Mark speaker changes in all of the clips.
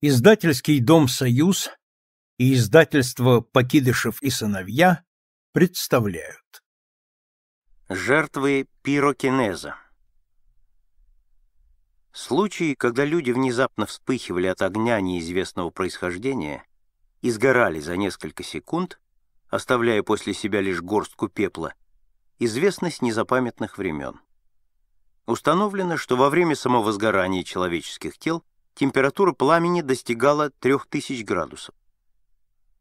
Speaker 1: Издательский дом «Союз» и издательство «Покидышев и сыновья» представляют. Жертвы пирокинеза Случаи, когда люди внезапно вспыхивали от огня неизвестного происхождения и сгорали за несколько секунд, оставляя после себя лишь горстку пепла, известны с незапамятных времен. Установлено, что во время самовозгорания человеческих тел – температура пламени достигала 3000 градусов.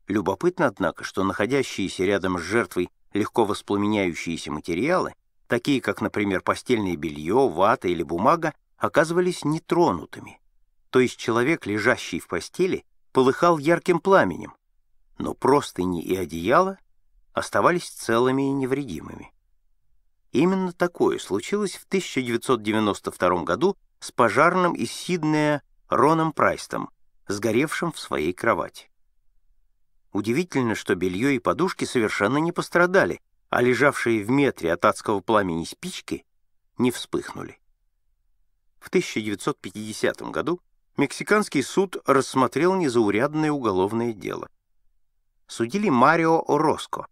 Speaker 1: Любопытно, однако, что находящиеся рядом с жертвой легко воспламеняющиеся материалы, такие как, например, постельное белье, вата или бумага, оказывались нетронутыми. То есть человек, лежащий в постели, полыхал ярким пламенем, но простыни и одеяло оставались целыми и невредимыми. Именно такое случилось в 1992 году с пожарным из Сиднея Роном Прайстом, сгоревшим в своей кровати. Удивительно, что белье и подушки совершенно не пострадали, а лежавшие в метре от адского пламени спички не вспыхнули. В 1950 году мексиканский суд рассмотрел незаурядное уголовное дело. Судили Марио Ороско,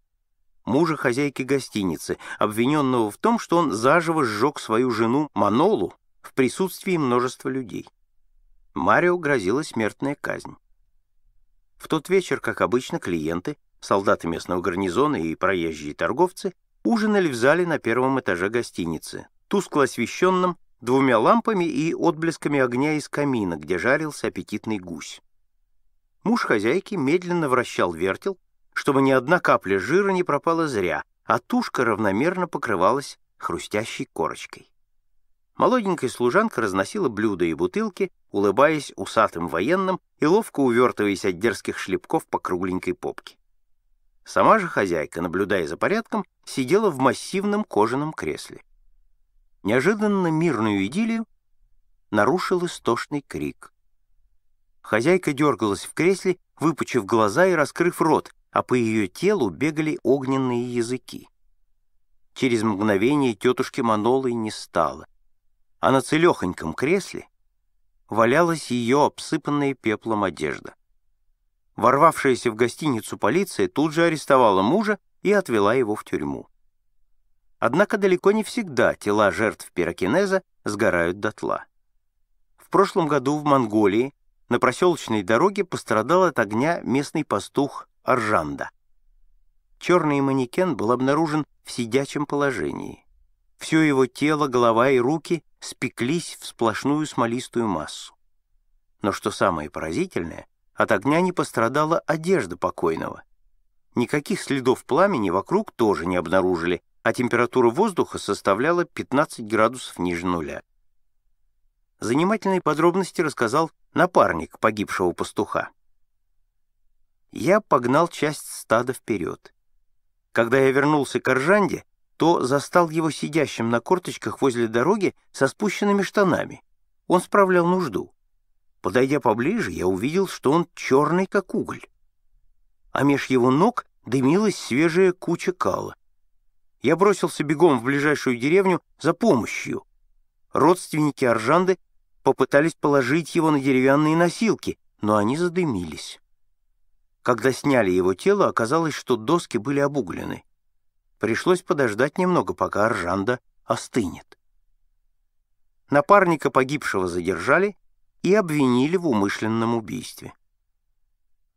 Speaker 1: мужа хозяйки гостиницы, обвиненного в том, что он заживо сжег свою жену Манолу в присутствии множества людей. Марио грозила смертная казнь. В тот вечер, как обычно, клиенты, солдаты местного гарнизона и проезжие торговцы ужинали в зале на первом этаже гостиницы, тускло освещенном двумя лампами и отблесками огня из камина, где жарился аппетитный гусь. Муж хозяйки медленно вращал вертел, чтобы ни одна капля жира не пропала зря, а тушка равномерно покрывалась хрустящей корочкой. Молоденькая служанка разносила блюда и бутылки, улыбаясь усатым военным и ловко увертываясь от дерзких шлепков по кругленькой попке. Сама же хозяйка, наблюдая за порядком, сидела в массивном кожаном кресле. Неожиданно мирную идиллию нарушил истошный крик. Хозяйка дергалась в кресле, выпучив глаза и раскрыв рот, а по ее телу бегали огненные языки. Через мгновение тетушки Манолы не стало а на целехоньком кресле валялась ее обсыпанная пеплом одежда. Ворвавшаяся в гостиницу полиция тут же арестовала мужа и отвела его в тюрьму. Однако далеко не всегда тела жертв пирокинеза сгорают дотла. В прошлом году в Монголии на проселочной дороге пострадал от огня местный пастух Аржанда. Черный манекен был обнаружен в сидячем положении. Все его тело, голова и руки спеклись в сплошную смолистую массу. Но что самое поразительное, от огня не пострадала одежда покойного. Никаких следов пламени вокруг тоже не обнаружили, а температура воздуха составляла 15 градусов ниже нуля. Занимательные подробности рассказал напарник погибшего пастуха. Я погнал часть стада вперед. Когда я вернулся к Аржанде, то застал его сидящим на корточках возле дороги со спущенными штанами. Он справлял нужду. Подойдя поближе, я увидел, что он черный, как уголь. А меж его ног дымилась свежая куча кала. Я бросился бегом в ближайшую деревню за помощью. Родственники Аржанды попытались положить его на деревянные носилки, но они задымились. Когда сняли его тело, оказалось, что доски были обуглены. Пришлось подождать немного, пока Аржанда остынет. Напарника погибшего задержали и обвинили в умышленном убийстве.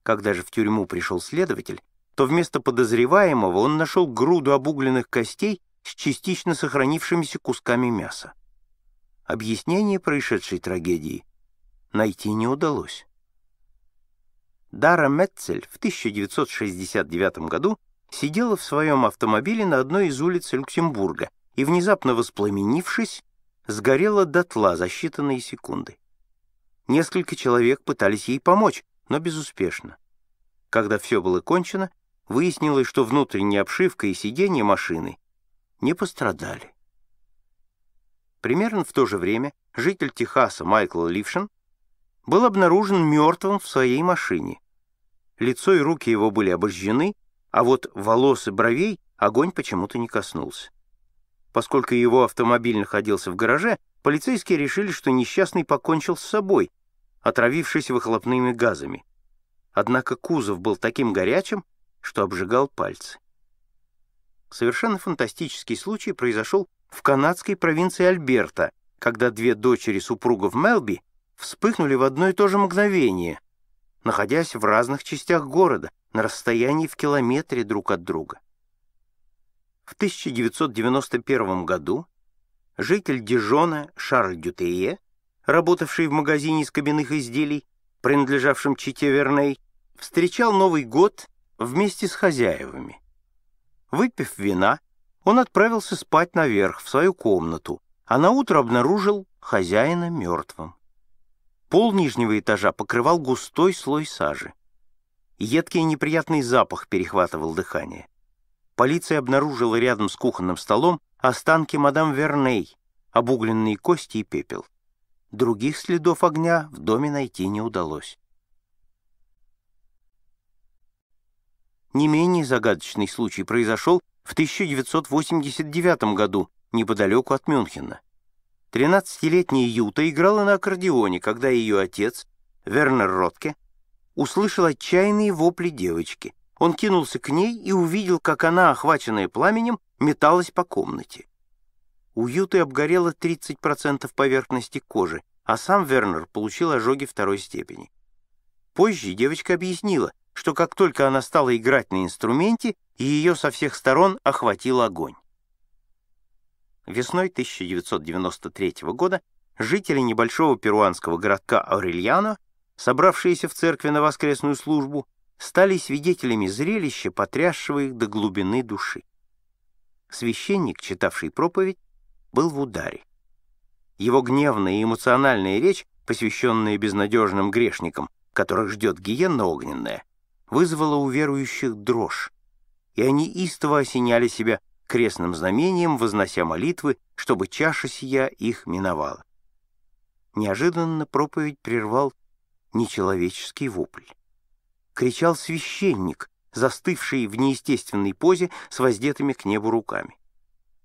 Speaker 1: Когда же в тюрьму пришел следователь, то вместо подозреваемого он нашел груду обугленных костей с частично сохранившимися кусками мяса. Объяснение происшедшей трагедии найти не удалось. Дара Метцель в 1969 году сидела в своем автомобиле на одной из улиц Люксембурга и, внезапно воспламенившись, сгорела дотла за считанные секунды. Несколько человек пытались ей помочь, но безуспешно. Когда все было кончено, выяснилось, что внутренняя обшивка и сиденье машины не пострадали. Примерно в то же время житель Техаса Майкл Лившин был обнаружен мертвым в своей машине. Лицо и руки его были обожжены, а вот волос и бровей огонь почему-то не коснулся. Поскольку его автомобиль находился в гараже, полицейские решили, что несчастный покончил с собой, отравившись выхлопными газами. Однако кузов был таким горячим, что обжигал пальцы. Совершенно фантастический случай произошел в канадской провинции Альберта, когда две дочери супругов Мелби вспыхнули в одно и то же мгновение, находясь в разных частях города, на расстоянии в километре друг от друга. В 1991 году житель Дижона Шарль Дютее, работавший в магазине из кабинных изделий, принадлежавшем Чите Верней, встречал Новый год вместе с хозяевами. Выпив вина, он отправился спать наверх, в свою комнату, а наутро обнаружил хозяина мертвым. Пол нижнего этажа покрывал густой слой сажи. Едкий неприятный запах перехватывал дыхание. Полиция обнаружила рядом с кухонным столом останки мадам Верней, обугленные кости и пепел. Других следов огня в доме найти не удалось. Не менее загадочный случай произошел в 1989 году неподалеку от Мюнхена. 13-летняя Юта играла на аккордеоне, когда ее отец, Вернер Ротке, услышал отчаянные вопли девочки. Он кинулся к ней и увидел, как она, охваченная пламенем, металась по комнате. У Юты обгорело 30% поверхности кожи, а сам Вернер получил ожоги второй степени. Позже девочка объяснила, что как только она стала играть на инструменте, ее со всех сторон охватил огонь. Весной 1993 года жители небольшого перуанского городка Аурельяно собравшиеся в церкви на воскресную службу, стали свидетелями зрелища, потрясшего их до глубины души. Священник, читавший проповедь, был в ударе. Его гневная и эмоциональная речь, посвященная безнадежным грешникам, которых ждет гиена огненная, вызвала у верующих дрожь, и они истово осеняли себя крестным знамением, вознося молитвы, чтобы чаша сия их миновала. Неожиданно проповедь прервал нечеловеческий вопль. Кричал священник, застывший в неестественной позе с воздетыми к небу руками.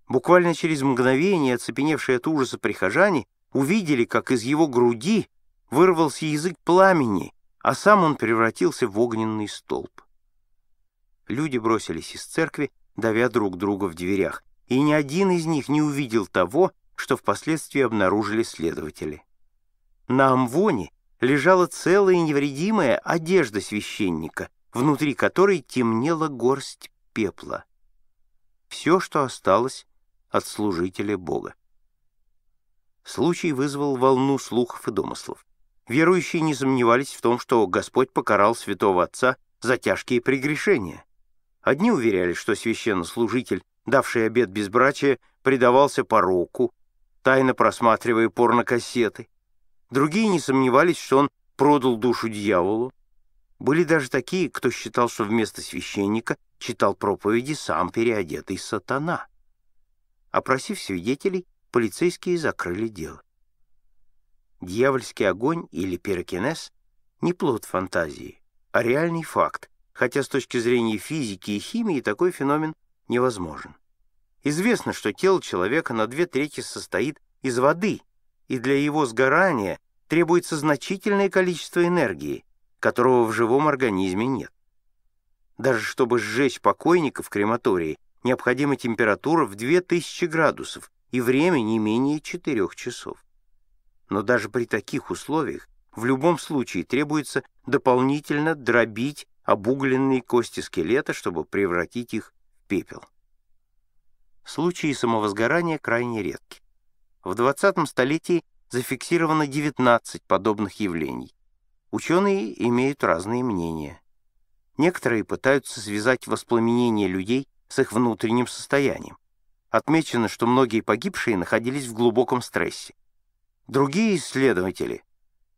Speaker 1: Буквально через мгновение оцепеневшие от ужаса прихожане увидели, как из его груди вырвался язык пламени, а сам он превратился в огненный столб. Люди бросились из церкви, давя друг друга в дверях, и ни один из них не увидел того, что впоследствии обнаружили следователи. На Амвоне лежала целая невредимая одежда священника, внутри которой темнела горсть пепла. Все, что осталось от служителя Бога. Случай вызвал волну слухов и домыслов. Верующие не сомневались в том, что Господь покарал святого отца за тяжкие прегрешения. Одни уверяли, что священнослужитель, давший обет безбрачия, предавался пороку, тайно просматривая порнокассеты. Другие не сомневались, что он продал душу дьяволу. Были даже такие, кто считал, что вместо священника читал проповеди сам переодетый сатана. Опросив свидетелей, полицейские закрыли дело. Дьявольский огонь или пирокинез — не плод фантазии, а реальный факт, хотя с точки зрения физики и химии такой феномен невозможен. Известно, что тело человека на две трети состоит из воды, и для его сгорания требуется значительное количество энергии, которого в живом организме нет. Даже чтобы сжечь покойника в крематории, необходима температура в 2000 градусов и время не менее 4 часов. Но даже при таких условиях в любом случае требуется дополнительно дробить обугленные кости скелета, чтобы превратить их в пепел. Случаи самовозгорания крайне редки. В 20 столетии зафиксировано 19 подобных явлений. Ученые имеют разные мнения. Некоторые пытаются связать воспламенение людей с их внутренним состоянием. Отмечено, что многие погибшие находились в глубоком стрессе. Другие исследователи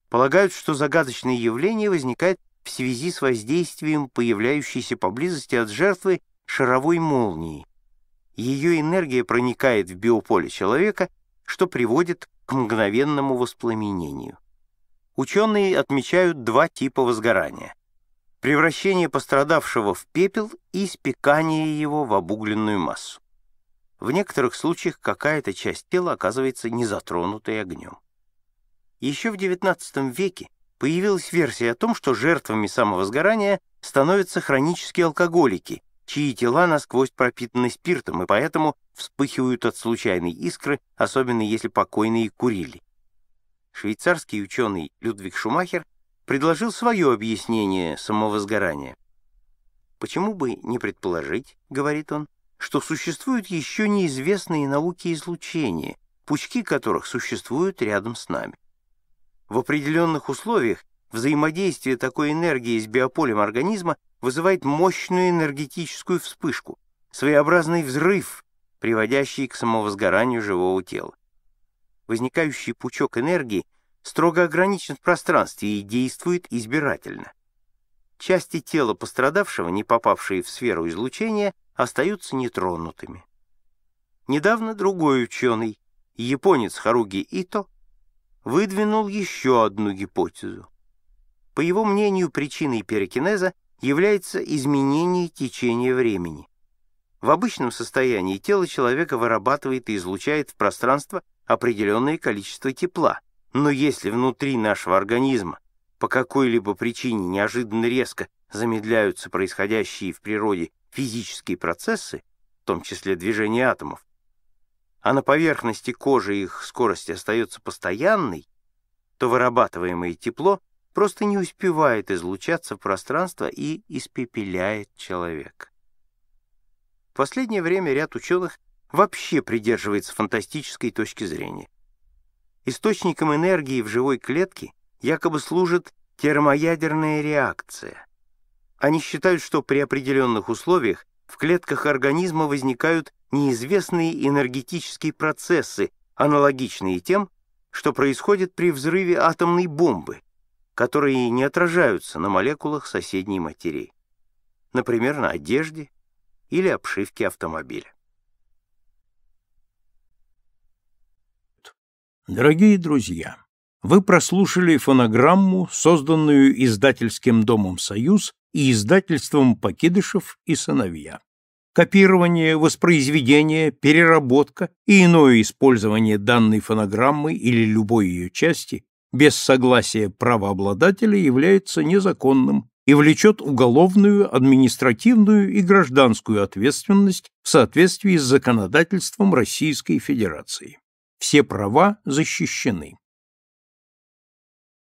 Speaker 1: полагают, что загадочное явление возникает в связи с воздействием появляющейся поблизости от жертвы шаровой молнии. Ее энергия проникает в биополе человека, что приводит к мгновенному воспламенению. Ученые отмечают два типа возгорания. Превращение пострадавшего в пепел и испекание его в обугленную массу. В некоторых случаях какая-то часть тела оказывается не затронутой огнем. Еще в XIX веке появилась версия о том, что жертвами самовозгорания становятся хронические алкоголики, чьи тела насквозь пропитаны спиртом и поэтому вспыхивают от случайной искры, особенно если покойные курили. Швейцарский ученый Людвиг Шумахер предложил свое объяснение самовозгорания. «Почему бы не предположить, — говорит он, — что существуют еще неизвестные науки излучения, пучки которых существуют рядом с нами. В определенных условиях взаимодействие такой энергии с биополем организма вызывает мощную энергетическую вспышку, своеобразный взрыв, приводящий к самовозгоранию живого тела. Возникающий пучок энергии строго ограничен в пространстве и действует избирательно. Части тела пострадавшего, не попавшие в сферу излучения, остаются нетронутыми. Недавно другой ученый, японец Харуги Ито, выдвинул еще одну гипотезу. По его мнению, причиной перекинеза является изменение течения времени. В обычном состоянии тело человека вырабатывает и излучает в пространство определенное количество тепла, но если внутри нашего организма по какой-либо причине неожиданно резко замедляются происходящие в природе физические процессы, в том числе движение атомов, а на поверхности кожи их скорость остается постоянной, то вырабатываемое тепло просто не успевает излучаться в пространство и испепеляет человека. В последнее время ряд ученых вообще придерживается фантастической точки зрения. Источником энергии в живой клетке якобы служит термоядерная реакция. Они считают, что при определенных условиях в клетках организма возникают неизвестные энергетические процессы, аналогичные тем, что происходит при взрыве атомной бомбы, которые не отражаются на молекулах соседней материи, например, на одежде или обшивке автомобиля. Дорогие друзья, вы прослушали фонограмму, созданную издательским домом «Союз» и издательством «Покидышев и сыновья». Копирование, воспроизведение, переработка и иное использование данной фонограммы или любой ее части без согласия правообладателя является незаконным и влечет уголовную, административную и гражданскую ответственность в соответствии с законодательством Российской Федерации. Все права защищены.